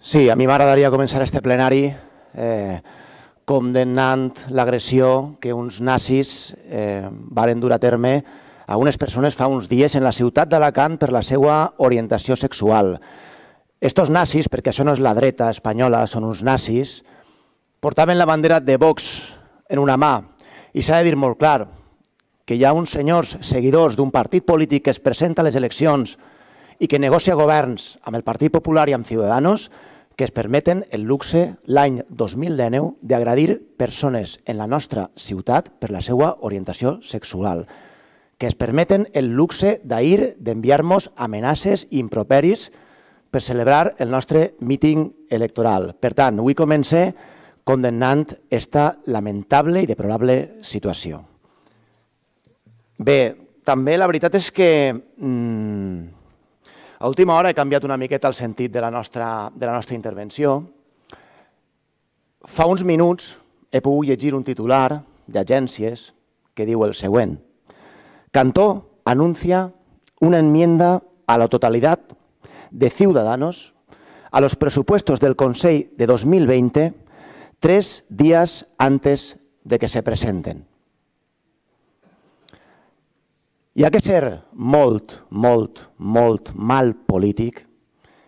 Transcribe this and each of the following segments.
Sí, a mi m'agradaria començar este plenari eh, condemnant l'agressió que uns nazis eh, varen dur a terme a unes persones fa uns dies en la ciutat d'Alacant per la seva orientació sexual. Estos nazis, perquè això no és la dreta espanyola, són uns nazis, portaven la bandera de Vox en una mà. I s'ha de dir molt clar que hi ha uns senyors seguidors d'un partit polític que es presenta a les eleccions i que negocia governs amb el Partit Popular i amb Ciudadanos que es permeten el luxe l'any 2019 d'agradir persones en la nostra ciutat per la seva orientació sexual, que es permeten el luxe d'ahir d'enviar-nos amenaces i improperis per celebrar el nostre míting electoral. Per tant, avui comença condemnant esta lamentable i deplorable situació. Bé, també la veritat és que mmm, a última hora he canviat una miqueta el sentit de la nostra, de la nostra intervenció. Fa uns minuts he pogut llegir un titular d'agències que diu el següent. Cantó anuncia una enmienda a la totalitat de Ciudadanos a los presupuestos del Consell de 2020 tres dies antes de que se presenten. Hi ha que ser molt, molt, molt mal polític,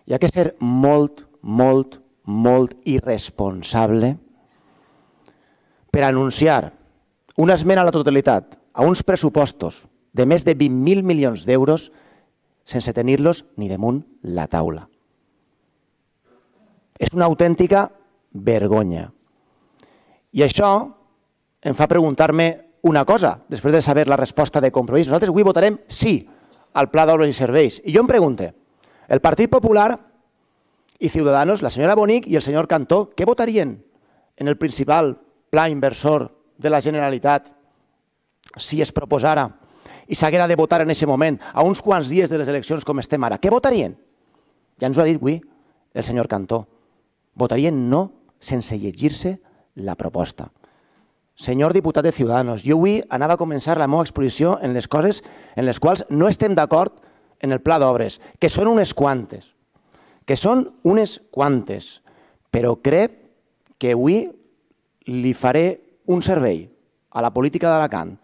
hi ha que ser molt, molt, molt irresponsable per anunciar una esmena a la totalitat a uns pressupostos de més de 20.000 milions d'euros sense tenir-los ni damunt la taula. És una autèntica vergonya. I això em fa preguntar-me una cosa, després de saber la resposta de compromís. Nosaltres avui votarem sí al Pla d'Obres i Serveis. I jo em pregunte, el Partit Popular i Ciudadanos, la senyora Bonic i el senyor Cantó, què votarien en el principal pla inversor de la Generalitat si es proposara i s'haguera de votar en aquest moment, a uns quants dies de les eleccions com estem ara? Què votarien? Ja ens ho ha dit avui el senyor Cantó. Votarien no sense llegir-se la proposta. Senyor diputat de Ciudadanos, jo avui anava a començar la meva exposició en les coses en les quals no estem d'acord en el pla d'obres, que són unes quantes, que són unes quantes, però crec que avui li faré un servei a la política d'Alacant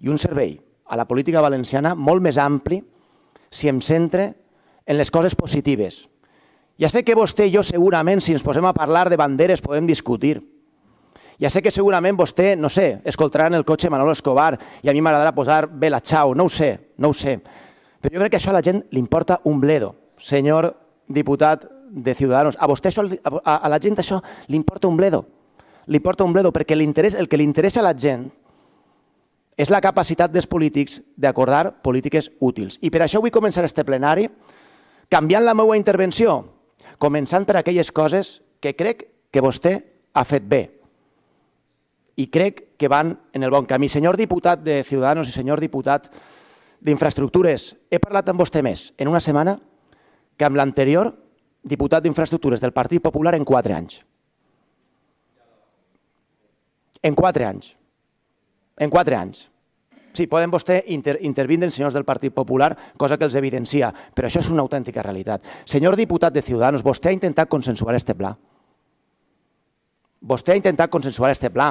i un servei a la política valenciana molt més ampli si em centre en les coses positives. Ja sé que vostè i jo segurament, si ens posem a parlar de banderes, podem discutir, ja sé que segurament vostè, no sé, escoltarà en el cotxe Manolo Escobar i a mi m'agradarà posar la Chao, no ho sé, no ho sé. Però jo crec que això a la gent li importa un bledo, senyor diputat de Ciudadanos. A vostè això, a, a la gent això li importa un bledo. Li importa un bledo perquè l'interès, el que li interessa a la gent és la capacitat dels polítics d'acordar polítiques útils. I per això vull començar este plenari canviant la meva intervenció, començant per aquelles coses que crec que vostè ha fet bé i crec que van en el bon camí. Senyor diputat de Ciudadanos i senyor diputat d'Infraestructures, he parlat amb vostè més en una setmana que amb l'anterior diputat d'Infraestructures del Partit Popular en quatre anys. En quatre anys. En quatre anys. Sí, poden vostè inter intervindre en senyors del Partit Popular, cosa que els evidencia, però això és una autèntica realitat. Senyor diputat de Ciudadanos, vostè ha intentat consensuar este pla. Vostè ha intentat consensuar este pla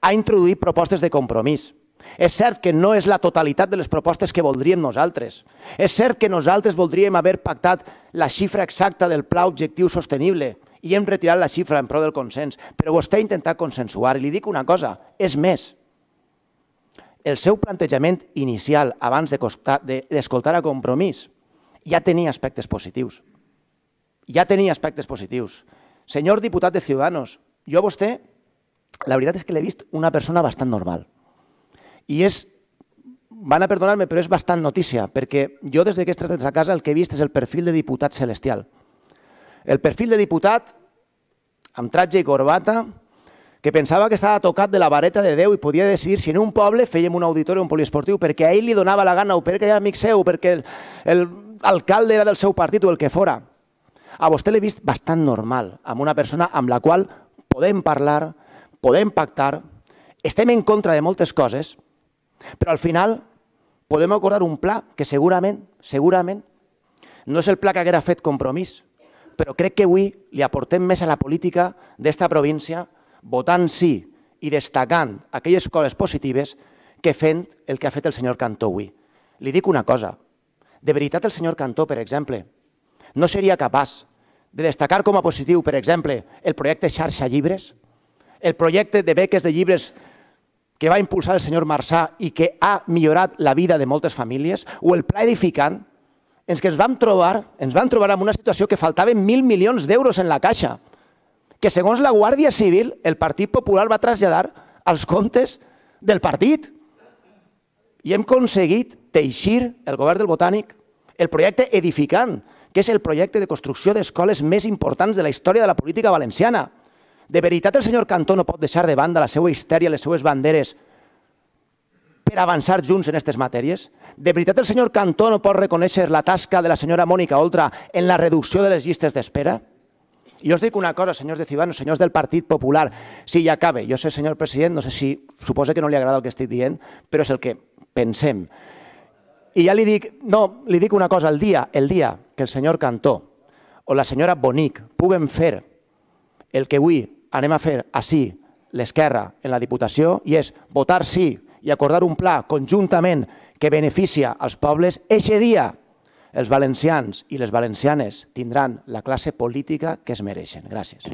ha introduït propostes de compromís. És cert que no és la totalitat de les propostes que voldríem nosaltres. És cert que nosaltres voldríem haver pactat la xifra exacta del pla objectiu sostenible i hem retirat la xifra en prou del consens, però vostè ha intentat consensuar i li dic una cosa, és més. El seu plantejament inicial, abans d'escoltar de a compromís, ja tenia aspectes positius. Ja tenia aspectes positius. Senyor diputat de Ciudadanos, jo a vostè la veritat és que l'he vist una persona bastant normal. I és, van a perdonar-me, però és bastant notícia, perquè jo des que he estat a casa el que he vist és el perfil de diputat celestial. El perfil de diputat amb tratge i corbata, que pensava que estava tocat de la vareta de Déu i podia decidir si en un poble fèiem un auditori o un poliesportiu perquè a ell li donava la gana o perquè era amic seu, perquè l'alcalde era del seu partit o el que fora. A vostè l'he vist bastant normal, amb una persona amb la qual podem parlar, podem pactar, estem en contra de moltes coses, però al final podem acordar un pla que segurament, segurament, no és el pla que haguera fet compromís, però crec que avui li aportem més a la política d'esta província votant sí i destacant aquelles coses positives que fent el que ha fet el senyor Cantó avui. Li dic una cosa, de veritat el senyor Cantó, per exemple, no seria capaç de destacar com a positiu, per exemple, el projecte xarxa llibres? el projecte de beques de llibres que va impulsar el senyor Marçà i que ha millorat la vida de moltes famílies, o el pla edificant, ens que ens vam trobar, ens vam trobar amb una situació que faltaven mil milions d'euros en la caixa, que segons la Guàrdia Civil el Partit Popular va traslladar als comptes del partit. I hem aconseguit teixir el govern del Botànic el projecte Edificant, que és el projecte de construcció d'escoles més importants de la història de la política valenciana de veritat el senyor Cantó no pot deixar de banda la seva histèria, les seues banderes, per avançar junts en aquestes matèries? De veritat el senyor Cantó no pot reconèixer la tasca de la senyora Mònica Oltra en la reducció de les llistes d'espera? Jo us dic una cosa, senyors de Ciudadanos, senyors del Partit Popular. Sí, ja acabe. Jo sé, senyor president, no sé si suposa que no li agrada el que estic dient, però és el que pensem. I ja li dic, no, li dic una cosa, el dia, el dia que el senyor Cantó o la senyora Bonic puguen fer el que avui anem a fer així l'esquerra en la Diputació i és votar sí i acordar un pla conjuntament que beneficia els pobles, aquest dia els valencians i les valencianes tindran la classe política que es mereixen. Gràcies.